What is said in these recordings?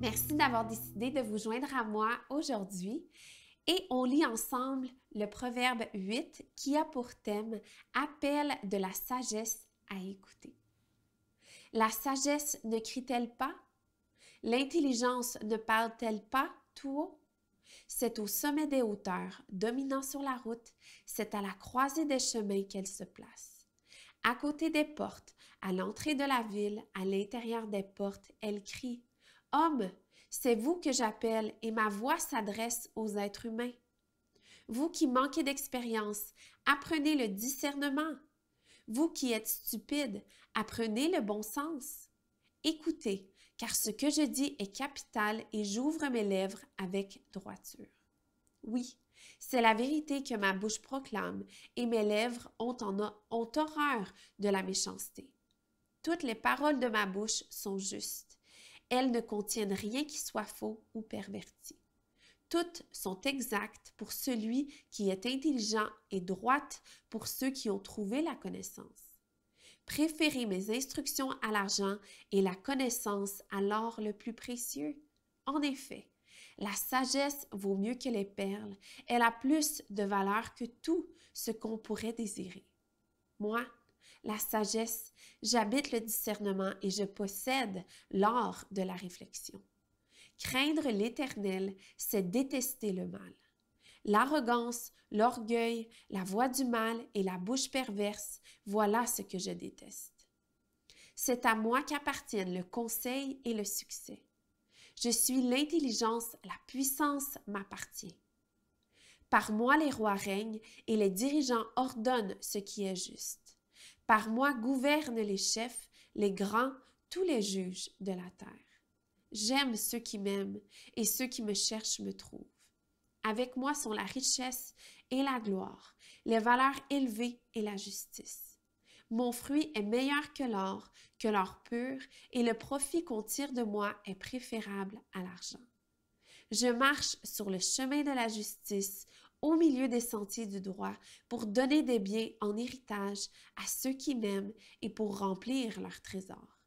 Merci d'avoir décidé de vous joindre à moi aujourd'hui et on lit ensemble le Proverbe 8 qui a pour thème Appel de la sagesse à écouter. La sagesse ne crie-t-elle pas? L'intelligence ne parle-t-elle pas tout haut? C'est au sommet des hauteurs, dominant sur la route, c'est à la croisée des chemins qu'elle se place. À côté des portes, à l'entrée de la ville, à l'intérieur des portes, elle crie Homme, ah, ben, c'est vous que j'appelle et ma voix s'adresse aux êtres humains. Vous qui manquez d'expérience, apprenez le discernement. Vous qui êtes stupides, apprenez le bon sens. Écoutez, car ce que je dis est capital et j'ouvre mes lèvres avec droiture. Oui, c'est la vérité que ma bouche proclame et mes lèvres ont, en ont horreur de la méchanceté. Toutes les paroles de ma bouche sont justes elles ne contiennent rien qui soit faux ou perverti. Toutes sont exactes pour celui qui est intelligent et droites pour ceux qui ont trouvé la connaissance. Préférez mes instructions à l'argent et la connaissance à l'or le plus précieux. En effet, la sagesse vaut mieux que les perles. Elle a plus de valeur que tout ce qu'on pourrait désirer. Moi, la sagesse, j'habite le discernement et je possède l'or de la réflexion. Craindre l'Éternel, c'est détester le mal. L'arrogance, l'orgueil, la voix du mal et la bouche perverse, voilà ce que je déteste. C'est à moi qu'appartiennent le conseil et le succès. Je suis l'intelligence, la puissance m'appartient. Par moi les rois règnent et les dirigeants ordonnent ce qui est juste. Par moi gouvernent les chefs, les grands, tous les juges de la terre. J'aime ceux qui m'aiment, et ceux qui me cherchent me trouvent. Avec moi sont la richesse et la gloire, les valeurs élevées et la justice. Mon fruit est meilleur que l'or, que l'or pur, et le profit qu'on tire de moi est préférable à l'argent. Je marche sur le chemin de la justice au milieu des sentiers du droit pour donner des biens en héritage à ceux qui m'aiment et pour remplir leurs trésors.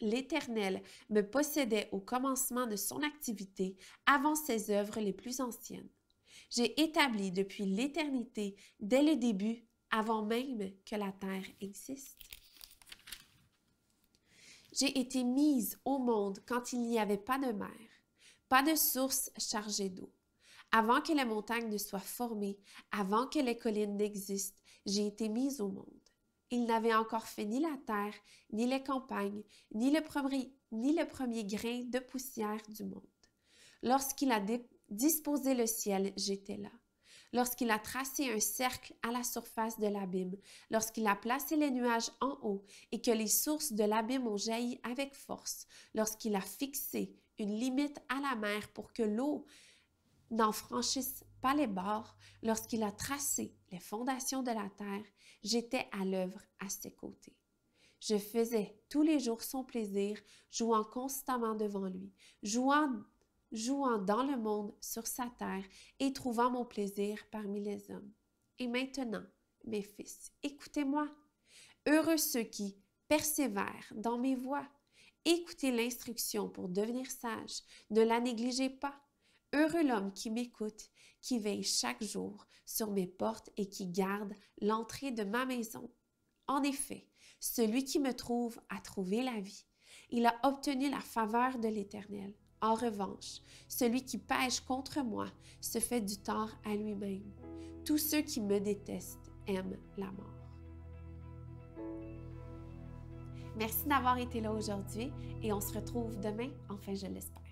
L'Éternel me possédait au commencement de son activité avant ses œuvres les plus anciennes. J'ai établi depuis l'éternité, dès le début, avant même que la terre existe. J'ai été mise au monde quand il n'y avait pas de mer, pas de source chargée d'eau. Avant que les montagnes ne soient formées, avant que les collines n'existent, j'ai été mise au monde. Il n'avait encore fait ni la terre, ni les campagnes, ni le premier, ni le premier grain de poussière du monde. Lorsqu'il a disposé le ciel, j'étais là. Lorsqu'il a tracé un cercle à la surface de l'abîme, lorsqu'il a placé les nuages en haut et que les sources de l'abîme ont jailli avec force, lorsqu'il a fixé une limite à la mer pour que l'eau n'en franchissent pas les bords lorsqu'il a tracé les fondations de la terre, j'étais à l'œuvre à ses côtés. Je faisais tous les jours son plaisir, jouant constamment devant lui, jouant, jouant dans le monde, sur sa terre, et trouvant mon plaisir parmi les hommes. Et maintenant, mes fils, écoutez-moi. Heureux ceux qui persévèrent dans mes voies. Écoutez l'instruction pour devenir sage. Ne la négligez pas Heureux l'homme qui m'écoute, qui veille chaque jour sur mes portes et qui garde l'entrée de ma maison. En effet, celui qui me trouve a trouvé la vie. Il a obtenu la faveur de l'Éternel. En revanche, celui qui pèche contre moi se fait du tort à lui-même. Tous ceux qui me détestent aiment la mort. Merci d'avoir été là aujourd'hui et on se retrouve demain, enfin je l'espère.